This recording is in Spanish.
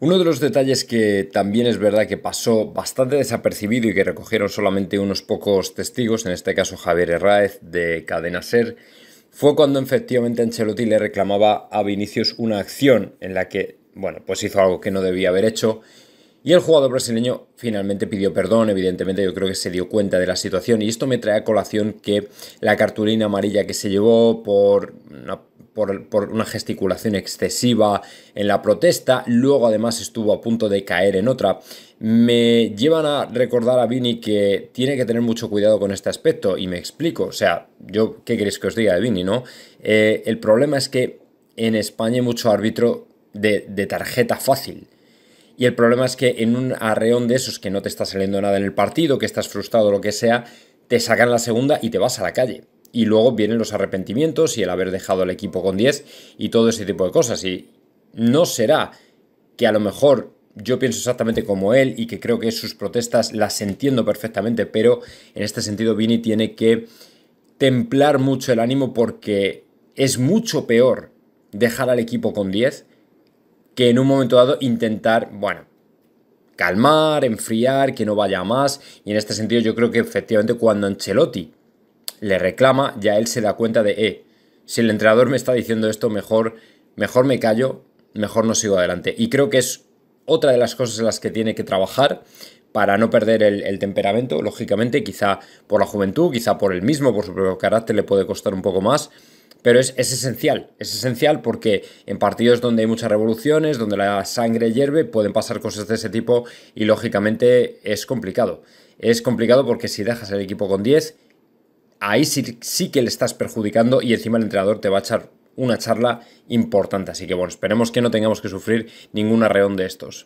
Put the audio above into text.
Uno de los detalles que también es verdad que pasó bastante desapercibido y que recogieron solamente unos pocos testigos, en este caso Javier Herráez de Cadena Ser, fue cuando efectivamente Ancelotti le reclamaba a Vinicius una acción en la que, bueno, pues hizo algo que no debía haber hecho y el jugador brasileño finalmente pidió perdón, evidentemente yo creo que se dio cuenta de la situación y esto me trae a colación que la cartulina amarilla que se llevó por una, gesticulación excesiva en la protesta, luego además estuvo a punto de caer en otra, me llevan a recordar a Vini que tiene que tener mucho cuidado con este aspecto y me explico, o sea, yo, ¿qué queréis que os diga de Vini, no? Eh, el problema es que en España hay mucho árbitro de tarjeta fácil y el problema es que en un arreón de esos que no te está saliendo nada en el partido, que estás frustrado o lo que sea, te sacan la segunda y te vas a la calle. Y luego vienen los arrepentimientos y el haber dejado al equipo con 10 y todo ese tipo de cosas. Y no será que a lo mejor yo pienso exactamente como él y que creo que sus protestas las entiendo perfectamente, pero en este sentido Vini tiene que templar mucho el ánimo porque es mucho peor dejar al equipo con 10 que en un momento dado intentar, bueno, calmar, enfriar, que no vaya más. Y en este sentido yo creo que efectivamente cuando Ancelotti le reclama, ya él se da cuenta de, eh, si el entrenador me está diciendo esto, mejor, mejor me callo, mejor no sigo adelante. Y creo que es otra de las cosas en las que tiene que trabajar para no perder el, temperamento, lógicamente, quizá por la juventud, quizá por el mismo, por su propio carácter, le puede costar un poco más pero es, esencial, es esencial porque en partidos donde hay muchas revoluciones, donde la sangre hierve, pueden pasar cosas de ese tipo y lógicamente es complicado. Es complicado porque si dejas el equipo con 10, ahí sí, sí que le estás perjudicando y encima el entrenador te va a echar una charla importante. Así que bueno, esperemos que no tengamos que sufrir ningún arreón de estos.